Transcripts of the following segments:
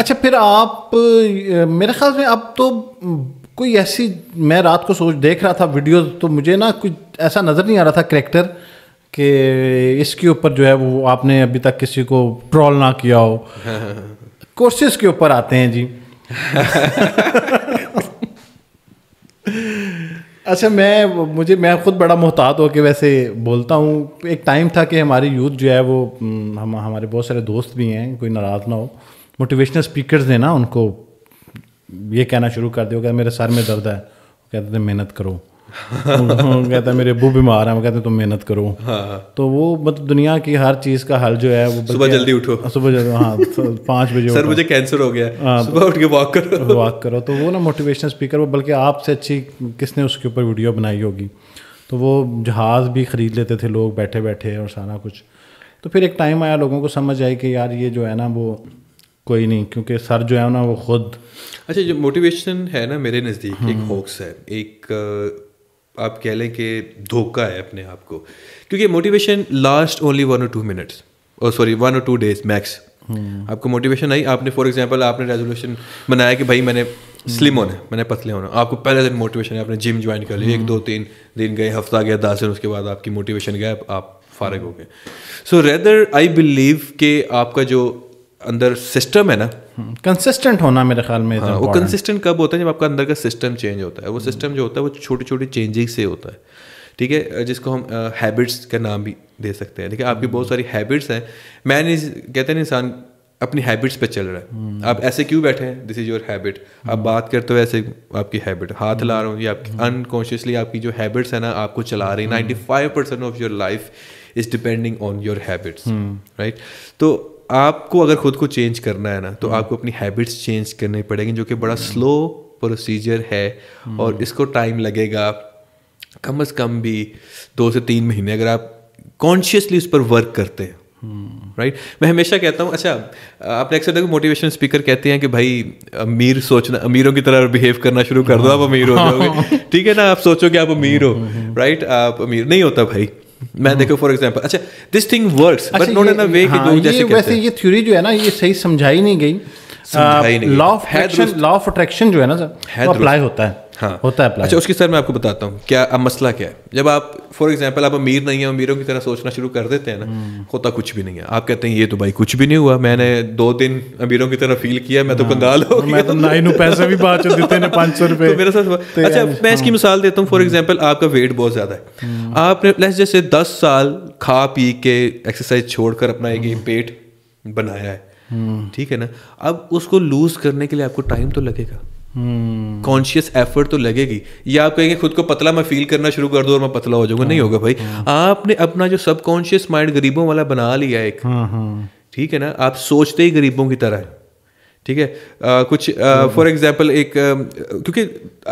अच्छा फिर आप मेरे ख्याल में अब तो कोई ऐसी मैं रात को सोच देख रहा था वीडियो तो मुझे ना कुछ ऐसा नज़र नहीं आ रहा था करेक्टर कि इसके ऊपर जो है वो आपने अभी तक किसी को ट्रॉल ना किया हो कोर्सेज के ऊपर आते हैं जी अच्छा मैं मुझे मैं खुद बड़ा मोहतात हो के वैसे बोलता हूँ एक टाइम था कि हमारी यूथ जो है वो हम्म, हम हमारे बहुत सारे दोस्त भी हैं कोई नाराज़ ना हो मोटिवेशनल स्पीकर्स ने ना उनको ये कहना शुरू कर दिया मेरे सर में दर्द है कहते थे मेहनत करो कहता मेरे अबू बीमार हैं वो कहते तुम मेहनत करो हाँ। तो वो मतलब दुनिया की हर चीज का हल जो है वो सुबह जल्दी उठो हाँ, सुबह जल्दी हाँ तो पाँच बजे सर मुझे कैंसर हो गया हाँ, सुबह उठ के वॉक करो वॉक तो करो तो वो ना मोटिवेशनल स्पीकर वो बल्कि आपसे अच्छी किसने उसके ऊपर वीडियो बनाई होगी तो वो जहाज़ भी ख़रीद लेते थे लोग बैठे बैठे और सारा कुछ तो फिर एक टाइम आया लोगों को समझ आई कि यार ये जो है ना वो कोई नहीं क्योंकि सर जो है ना वो खुद अच्छा जो मोटिवेशन है ना मेरे नज़दीक एक होक्स हम्म। है एक आप कह लें कि धोखा है अपने आप को क्योंकि मोटिवेशन लास्ट ओनली वन और टू मिनट्स और सॉरी वन और टू डेज मैक्स आपको मोटिवेशन आई आपने फॉर एग्जांपल आपने रेजोल्यूशन बनाया कि भाई मैंने स्लिम हम्म। होना है मैंने पतले होना आपको पहले दिन मोटिवेशन है आपने जिम ज्वाइन कर लिया एक हम्म। दो तीन दिन गए हफ्ता गया दस दिन उसके बाद आपकी मोटिवेशन गया आप फारग हो गए सो रेदर आई बिलीव कि आपका जो अंदर सिस्टम है ना कंसिस्टेंट हम्म, होना मेरे ख्याल में हाँ, वो कंसिस्टेंट कब होता है जब आपका अंदर का सिस्टम चेंज होता है वो सिस्टम जो होता है वो छोटी छोटी चेंजिंग से होता है ठीक है जिसको हम हैबिट्स का नाम भी दे सकते हैं ठीक है आपकी बहुत सारी हैबिट्स हैं मैं नहीं कहते हैं इंसान अपनी हैबिट्स पे चल रहा है हम्म। आप ऐसे क्यों बैठे हैं दिस इज योर हैबिट आप हम्म। बात करते हो ऐसे आपकी हैबिट हाथ ला रहा हूँ या आपकी अनकॉन्शियसली आपकी जो हैबिट्स है ना आपको चला रही ninety five percent of your life is depending on your habits right तो आपको अगर खुद को चेंज करना है ना तो हम्म। आपको अपनी हैबिट्स चेंज करनी पड़ेगी जो कि बड़ा स्लो हम्म। प्रोसीजर है हम्म। और इसको टाइम लगेगा कम अज़ कम भी दो से तीन महीने अगर आप कॉन्शियसली उस पर वर्क करते हैं राइट right? मैं हमेशा कहता हूँ अच्छा आपने अक्सर देखो मोटिवेशन स्पीकर कहते हैं कि भाई अमीर सोचना अमीरों की तरह बिहेव करना शुरू कर दो आप अमीर हो हाँ। जाओगे ठीक है ना आप सोचो कि आप अमीर हो राइट right? आप अमीर नहीं होता भाई मैं देखो फॉर एग्जाम्पल अच्छा this thing works but not in a way कि हाँ, लोग जैसे वैसे ये थ्योरी जो है ना ये सही समझाई नहीं गई law of law of attraction जो है ना सर अप्लाई होता है हाँ होता है अच्छा उसके सर मैं आपको बताता हूँ क्या अब मसला क्या है जब आप फॉर एग्जाम्पल आप अमीर नहीं है अमीरों की तरह सोचना शुरू कर देते हैं ना हम्म। होता कुछ भी नहीं है आप कहते हैं ये तो भाई कुछ भी नहीं हुआ मैंने दो दिन अमीरों की तरह फील किया मैं तो हाँ। कंगाल हो मैं तो पैसे भी पाँच सौ तो मेरे साथ तो अच्छा मैं इसकी हाँ। मिसाल देता हूँ फॉर एग्जाम्पल हम्म। आपका वेट बहुत ज़्यादा है हम्म। आपने प्लस जैसे दस साल खा पी के एक्सरसाइज छोड़कर अपना एक पेट बनाया है ठीक है ना अब उसको लूज करने के लिए आपको टाइम तो लगेगा कॉन्शियस हम्म। एफर्ट तो लगेगी या आप कहेंगे खुद को पतला मैं फील करना शुरू कर दो और मैं पतला हो जाऊंगा नहीं होगा भाई हाँ, हाँ। आपने अपना जो सबकॉन्शियस माइंड गरीबों वाला बना लिया एक हाँ, ठीक है ना आप सोचते ही गरीबों की तरह ठीक है कुछ फॉर uh, एग्जाम्पल एक uh, क्योंकि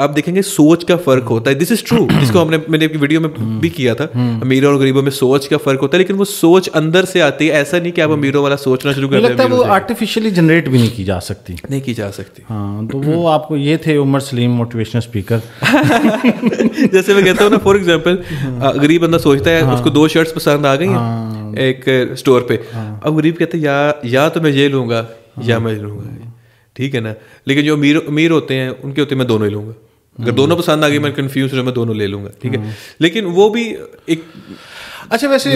आप देखेंगे सोच का फर्क होता है दिस इज ट्रू जिसको हमने मैंने एक वीडियो में हम्म। भी किया था हम्म। अमीरों और गरीबों में सोच का फर्क होता है लेकिन वो सोच अंदर से आती है ऐसा नहीं कि आप हम्म। अमीरों वाला सोचना शुरू कर लगता है वो आर्टिफिशियली जनरेट भी नहीं की जा सकती नहीं की जा सकती हाँ तो वो आपको ये थे उमर सलीम मोटिवेशनल स्पीकर जैसे मैं कहता हूँ ना फॉर एग्जाम्पल गरीब बंदा सोचता है हाँ। उसको दो शर्ट्स पसंद आ गई हाँ। एक स्टोर पे हाँ। अब गरीब कहते हैं या या तो मैं ये लूंगा या मैं लूँगा ठीक है ना लेकिन जो अमीर अमीर होते हैं उनके होते मैं दोनों ही लूँगा अगर दोनों पसंद आ गई मैं कन्फ्यूज मैं दोनों ले लूँगा ठीक है लेकिन वो भी एक अच्छा वैसे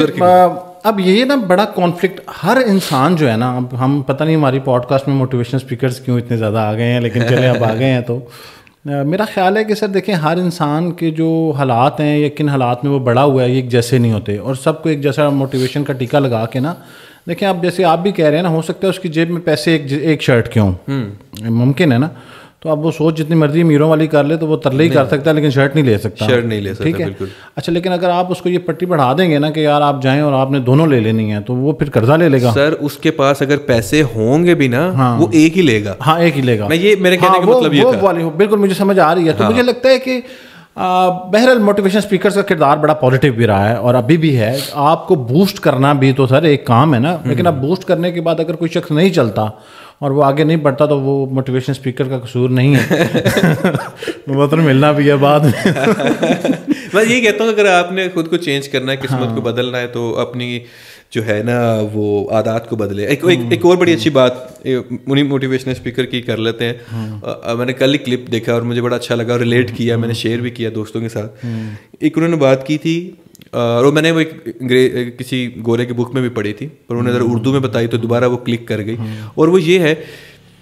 अब ये ना बड़ा कॉन्फ्लिक्ट हर इंसान जो है ना अब हम पता नहीं हमारी पॉडकास्ट में मोटिवेशन स्पीकर्स क्यों इतने ज़्यादा आ गए हैं लेकिन चले अब आ गए हैं तो मेरा ख्याल है कि सर देखें हर इंसान के जो हालात हैं या किन हालात में वो बड़ा हुआ है ये एक जैसे नहीं होते और सबको एक जैसा मोटिवेशन का टीका लगा के ना देखिए आप जैसे आप भी कह रहे हैं ना हो सकता है उसकी जेब में पैसे एक एक शर्ट के हों हम्म। मुमकिन है ना तो आप वो सोच जितनी मर्जी अमीरों वाली कर ले तो वो तरले ही कर सकता है लेकिन शर्ट नहीं ले सकता शर्ट नहीं ले सकता ठीक है अच्छा लेकिन अगर आप उसको ये पट्टी बढ़ा देंगे ना कि यार आप जाएं और आपने दोनों ले लेनी है तो वो फिर कर्जा ले लेगा सर उसके पास अगर पैसे होंगे भी ना हाँ, वो एक ही लेगा हाँ एक ही लेगा मैं ये मेरे कहने हाँ, का मतलब ये बिल्कुल मुझे समझ आ रही है तो हाँ। मुझे लगता है कि बहरहाल मोटिवेशन स्पीकर्स का किरदार बड़ा पॉजिटिव भी रहा है और अभी भी है आपको बूस्ट करना भी तो सर एक काम है ना हम्म। लेकिन अब बूस्ट करने के बाद अगर कोई शख्स नहीं चलता और वो आगे नहीं बढ़ता तो वो मोटिवेशन स्पीकर का कसूर नहीं है मतलब मिलना भी है बाद में मैं ये कहता हूँ अगर आपने खुद को चेंज करना है किस्मत हाँ। को बदलना है तो अपनी जो है ना वो आदत को बदले एक एक, एक हाँ। और बड़ी अच्छी बात उन्हीं मोटिवेशनल स्पीकर की कर लेते हैं आ, हाँ। मैंने कल ही क्लिप देखा और मुझे बड़ा अच्छा लगा और रिलेट हाँ। किया मैंने शेयर भी किया दोस्तों के साथ एक उन्होंने बात की थी और मैंने वो एक किसी गोरे की बुक में भी पढ़ी थी पर उन्होंने अगर उर्दू में बताई तो दोबारा वो क्लिक कर गई और वो ये है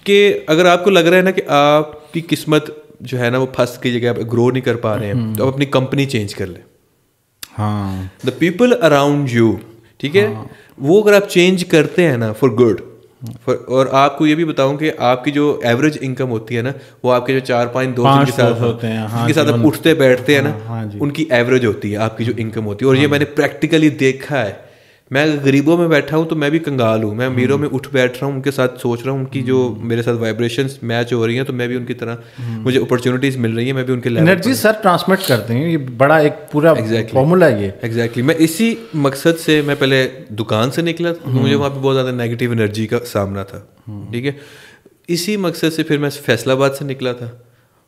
कि अगर आपको लग रहा है ना कि आपकी किस्मत जो है ना वो फंस की जगह ग्रो नहीं कर पा रहे हैं हम्म। तो आप अपनी कंपनी चेंज कर ले हाँ द पीपल अराउंड यू ठीक है हाँ। वो अगर आप चेंज करते हैं ना फॉर गुड फॉर और आपको ये भी बताऊं कि आपकी जो एवरेज इनकम होती है ना वो आपके जो चार पाँच दोस्त के साथ होते हैं हाँ, साथ आप उठते बैठते हैं ना हाँ, हाँ उनकी एवरेज होती है आपकी जो इनकम होती है और ये हाँ। मैंने प्रैक्टिकली देखा है मैं गरीबों में बैठा हूँ तो मैं भी कंगाल हूँ मैं अमीरों हम्म। में उठ बैठ रहा हूँ उनके साथ सोच रहा हूँ उनकी जो हम्म। मेरे साथ वाइब्रेशन मैच हो रही हैं तो मैं भी उनकी तरह हम्म। मुझे अपॉर्चुनिटीज मिल रही है मैं भी उनके एनर्जी सर ट्रांसमिट करते हैं ये बड़ा एक पूरा एग्जैक्टली फॉर्मूला ये एग्जैक्टली मैं इसी मकसद से मैं पहले दुकान से निकला तो मुझे वहाँ पर बहुत ज़्यादा नेगेटिव एनर्जी का सामना था ठीक है इसी मकसद से फिर मैं फैसलाबाद से निकला था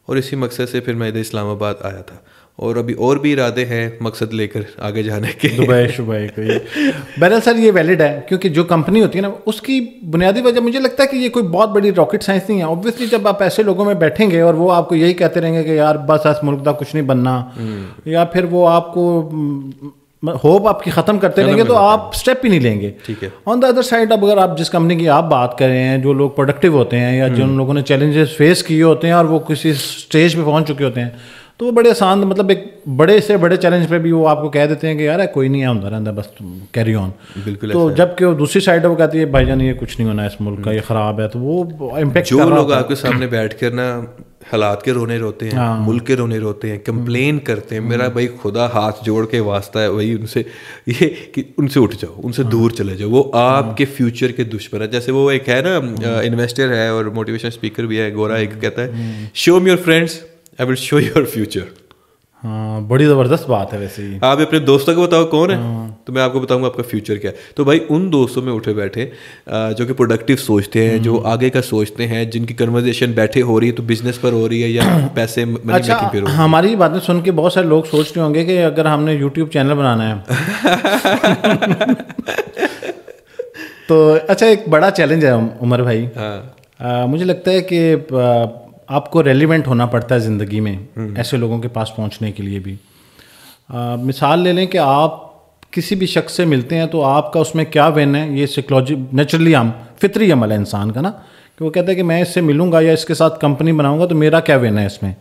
और इसी मकसद से फिर मैं इधर इस्लामाबाद आया था और अभी और भी इरादे हैं मकसद लेकर आगे जाने के दुबई शुबई कोई बहरहाल सर ये वैलिड है क्योंकि जो कंपनी होती है ना उसकी बुनियादी वजह मुझे लगता है कि ये कोई बहुत बड़ी रॉकेट साइंस नहीं है ऑब्वियसली जब आप ऐसे लोगों में बैठेंगे और वो आपको यही कहते रहेंगे कि यार बस आस मुल्क का कुछ नहीं बनना हम्म। या फिर वो आपको होप आपकी ख़त्म करते रहेंगे तो आप स्टेप ही नहीं लेंगे ठीक है ऑन द अदर साइड अब अगर आप जिस कंपनी की आप बात कर रहे हैं जो लोग प्रोडक्टिव होते हैं या जिन हम्म। लोगों ने चैलेंजेस फेस किए होते हैं और वो किसी स्टेज पे पहुंच चुके होते हैं तो वो बड़े आसान मतलब एक बड़े से बड़े चैलेंज पे भी वो आपको कह देते हैं कि यार कोई नहीं है रहता बस कैरी ऑन बिल्कुल तो जबकि वो दूसरी साइड वो कहती है भाई जान ये कुछ नहीं होना इस मुल्क का ये ख़राब है तो वो इम्पेक्ट जो लोग आपके सामने बैठ कर ना हालात के रोने रोते हैं हाँ। मुल्क के रोने रोते हैं कंप्लेन हम्म। करते हैं मेरा हम्म। भाई खुदा हाथ जोड़ के वास्ता है वही उनसे ये कि उनसे उठ जाओ उनसे हाँ। दूर चले जाओ वो हाँ। आपके फ्यूचर के दुश्मन है जैसे वो एक है ना इन्वेस्टर है और मोटिवेशन स्पीकर भी है गोरा एक कहता है show me your friends I will show your future हाँ बड़ी ज़बरदस्त बात है वैसे ही आप अपने दोस्तों को बताओ कौन है हाँ। तो मैं आपको बताऊंगा आपका फ्यूचर क्या है तो भाई उन दोस्तों में उठे बैठे जो कि प्रोडक्टिव सोचते हैं जो हम्म। आगे का सोचते हैं जिनकी कन्वर्जेशन बैठे हो रही है तो बिजनेस पर हो रही है या पैसे अच्छा, पे हो हमारी बातें सुन के बहुत सारे लोग सोच रहे होंगे कि अगर हमने यूट्यूब चैनल बनाना है तो अच्छा एक बड़ा चैलेंज है उमर भाई हाँ। मुझे लगता है कि आपको रेलिवेंट होना पड़ता है ज़िंदगी में ऐसे लोगों के पास पहुंचने के लिए भी आ, मिसाल ले लें कि आप किसी भी शख्स से मिलते हैं तो आपका उसमें क्या वेन है ये सिकलॉजी नेचुरली हम फितरी अमल है इंसान का ना कि वो कहता है कि मैं इससे मिलूंगा या इसके साथ कंपनी बनाऊंगा तो मेरा क्या वेन है इसमें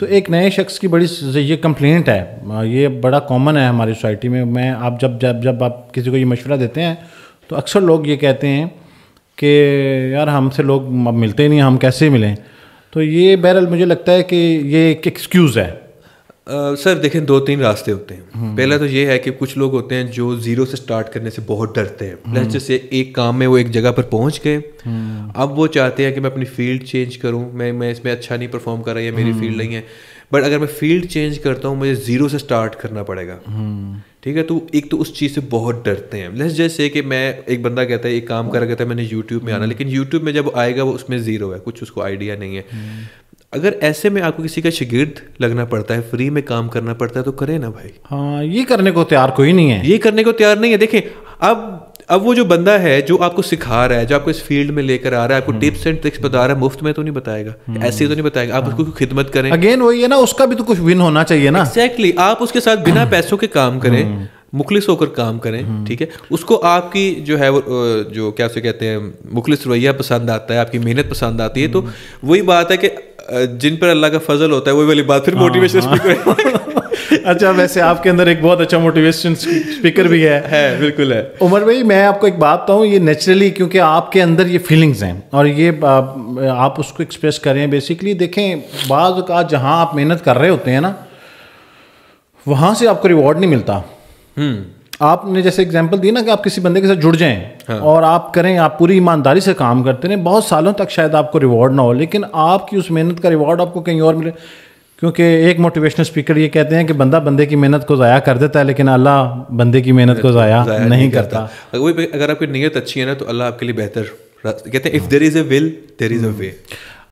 तो एक नए शख्स की बड़ी ये कंप्लेंट है ये बड़ा कॉमन है हमारी सोसाइटी में मैं आप जब जब जब आप किसी को ये मशवरा देते हैं तो अक्सर लोग ये कहते हैं कि यार हमसे लोग मिलते नहीं हम कैसे मिलें तो ये बहरहाल मुझे लगता है कि ये एक एक्सक्यूज़ है सर uh, देखें दो तीन रास्ते होते हैं हम्म। पहला तो ये है कि कुछ लोग होते हैं जो जीरो से स्टार्ट करने से बहुत डरते हैं जैसे हम्म। एक काम में वो एक जगह पर पहुंच गए हम्म। अब वो चाहते हैं कि मैं अपनी फील्ड चेंज करूं मैं मैं इसमें अच्छा नहीं परफॉर्म कर रहा या मेरी फील्ड नहीं है बट अगर मैं फील्ड चेंज करता हूँ मुझे जीरो से स्टार्ट करना पड़ेगा ठीक है तो एक तो उस चीज़ से बहुत डरते हैं लेस जैसे कि मैं एक बंदा कहता है एक काम करा कहता है मैंने यूट्यूब में आना हम्म। लेकिन यूट्यूब में जब आएगा वो उसमें ज़ीरो है कुछ उसको आइडिया नहीं है हम्म। अगर ऐसे में आपको किसी का शिगिर्द लगना पड़ता है फ्री में काम करना पड़ता है तो करें ना भाई हाँ ये करने को तैयार कोई नहीं है ये करने को तैयार नहीं है देखें अब अब वो जो बंदा है जो आपको सिखा रहा है जो आपको इस फील्ड में लेकर आ रहा है आपको हम्म। टिप्स एंड ट्रिक्स बता रहा है मुफ्त में तो नहीं बताएगा हम्म। ऐसे तो नहीं बताएगा आप हाँ। उसको खिदमत करें अगेन वही है ना उसका भी तो कुछ विन होना चाहिए ना एक्जैक्टली आप उसके साथ बिना हम्म। पैसों के काम करें मुखलिस होकर काम करें ठीक है उसको आपकी जो है वो जो क्या उसे कहते हैं मुखलिस रवैया पसंद आता है आपकी मेहनत पसंद आती है तो वही बात है कि जिन पर अल्लाह का फजल होता है वही वाली बात फिर मोटिवेशन हाँ। स्पीकर अच्छा वैसे आपके अंदर एक बहुत अच्छा मोटिवेशन स्पीकर भी है है बिल्कुल है उमर भाई मैं आपको एक बात बताऊँ ये नेचुरली क्योंकि आपके अंदर ये फीलिंग्स हैं और ये आप, उसको एक्सप्रेस करें बेसिकली देखें बाज़ जहाँ आप मेहनत कर रहे होते हैं ना वहाँ से आपको रिवॉर्ड नहीं मिलता हम्म। आपने जैसे एग्जाम्पल दी ना कि आप किसी बंदे के साथ जुड़ जाएं हाँ। और आप करें आप पूरी ईमानदारी से काम करते रहें बहुत सालों तक शायद आपको रिवॉर्ड ना हो लेकिन आपकी उस मेहनत का रिवॉर्ड आपको कहीं और मिले क्योंकि एक मोटिवेशनल स्पीकर ये कहते हैं कि बंदा बंदे की मेहनत को ज़ाया कर देता है लेकिन अल्लाह बंदे की मेहनत को ज़ाया नहीं, नहीं करता वही अगर आपकी नीयत अच्छी है ना तो अल्लाह आपके लिए बेहतर कहते हैं if there is a will there is a way